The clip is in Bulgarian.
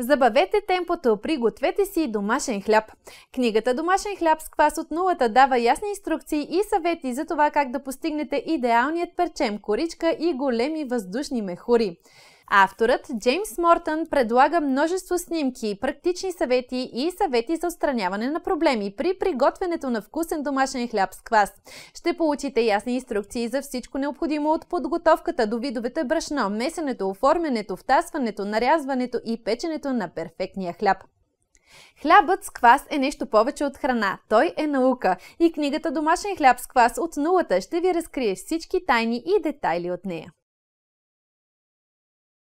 Забавете темпото, пригответе си домашен хляб. Книгата Домашен хляб с квас от нулата дава ясни инструкции и съвети за това как да постигнете идеалният перчем, коричка и големи въздушни мехури. Авторът Джеймс Мортън предлага множество снимки, практични съвети и съвети за отстраняване на проблеми при приготвянето на вкусен домашен хляб с квас. Ще получите ясни инструкции за всичко необходимо от подготовката до видовете брашно, месенето, оформянето, втасването, нарязването и печенето на перфектния хляб. Хлябът с квас е нещо повече от храна. Той е наука. И книгата Домашен хляб с квас от нулата ще ви разкрие всички тайни и детайли от нея.